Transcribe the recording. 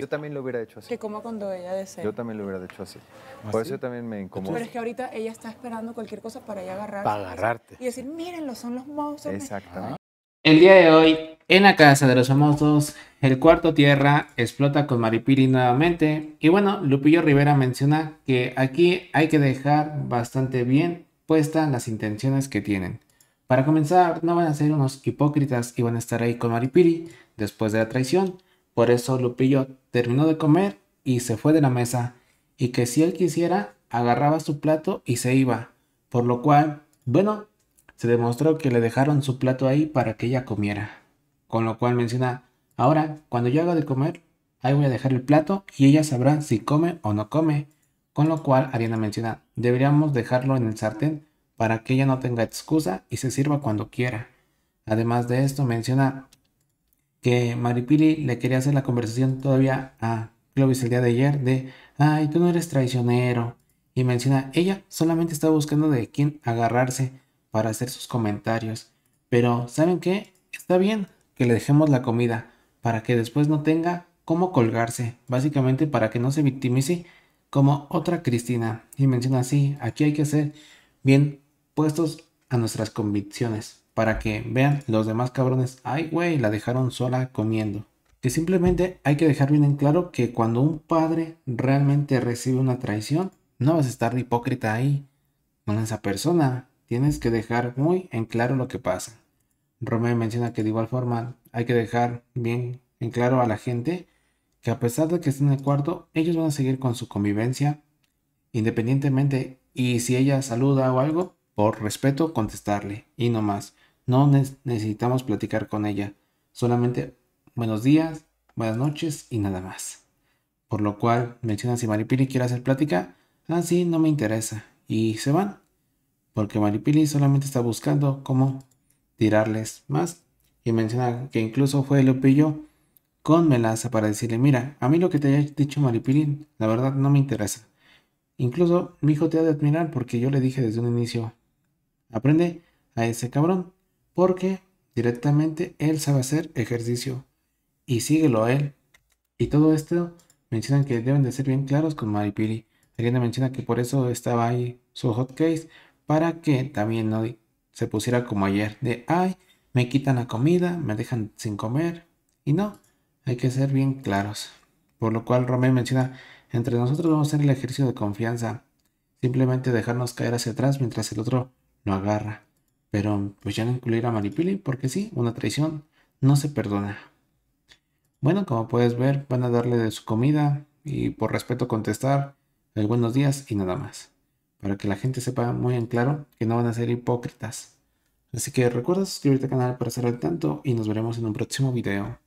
Yo también lo hubiera hecho así. Que como cuando ella desea. Yo también lo hubiera hecho así. ¿Ah, Por eso también me Pero es que ahorita ella está esperando cualquier cosa para ella agarrar. Para agarrarte. Y decir, mírenlo, son los monstruos. Exactamente. El día de hoy, en la casa de los famosos, el cuarto tierra explota con Maripiri nuevamente. Y bueno, Lupillo Rivera menciona que aquí hay que dejar bastante bien puestas las intenciones que tienen. Para comenzar, no van a ser unos hipócritas y van a estar ahí con Maripiri después de la traición. Por eso Lupillo terminó de comer y se fue de la mesa, y que si él quisiera, agarraba su plato y se iba, por lo cual, bueno, se demostró que le dejaron su plato ahí para que ella comiera. Con lo cual menciona, ahora, cuando yo haga de comer, ahí voy a dejar el plato y ella sabrá si come o no come. Con lo cual Ariana menciona, deberíamos dejarlo en el sartén para que ella no tenga excusa y se sirva cuando quiera. Además de esto menciona, que Maripili le quería hacer la conversación todavía a Clovis el día de ayer de, ay, tú no eres traicionero. Y menciona, ella solamente está buscando de quién agarrarse para hacer sus comentarios. Pero, ¿saben qué? Está bien que le dejemos la comida para que después no tenga cómo colgarse, básicamente para que no se victimice como otra Cristina. Y menciona sí, aquí hay que ser bien puestos a nuestras convicciones para que vean los demás cabrones, ay güey, la dejaron sola comiendo. Que simplemente hay que dejar bien en claro que cuando un padre realmente recibe una traición, no vas a estar hipócrita ahí con esa persona. Tienes que dejar muy en claro lo que pasa. Romeo menciona que de igual forma hay que dejar bien en claro a la gente que a pesar de que estén en el cuarto, ellos van a seguir con su convivencia independientemente y si ella saluda o algo, por respeto, contestarle. Y no más. No necesitamos platicar con ella. Solamente buenos días, buenas noches y nada más. Por lo cual menciona si Maripili quiere hacer plática. Ah, sí, no me interesa. Y se van. Porque Maripili solamente está buscando cómo tirarles más. Y menciona que incluso fue Lupillo con Melaza para decirle, mira, a mí lo que te haya dicho Maripili, la verdad no me interesa. Incluso mi hijo te ha de admirar porque yo le dije desde un inicio Aprende a ese cabrón, porque directamente él sabe hacer ejercicio y síguelo a él. Y todo esto mencionan que deben de ser bien claros con Maripiri. Alguien menciona que por eso estaba ahí su hot case para que también no se pusiera como ayer de ay, me quitan la comida, me dejan sin comer y no, hay que ser bien claros. Por lo cual Romeo menciona, entre nosotros vamos a hacer el ejercicio de confianza, simplemente dejarnos caer hacia atrás mientras el otro lo agarra. Pero pues ya no incluir a Maripili porque sí, una traición no se perdona. Bueno, como puedes ver, van a darle de su comida y por respeto contestar algunos buenos días y nada más. Para que la gente sepa muy en claro que no van a ser hipócritas. Así que recuerda suscribirte al canal para estar al tanto y nos veremos en un próximo video.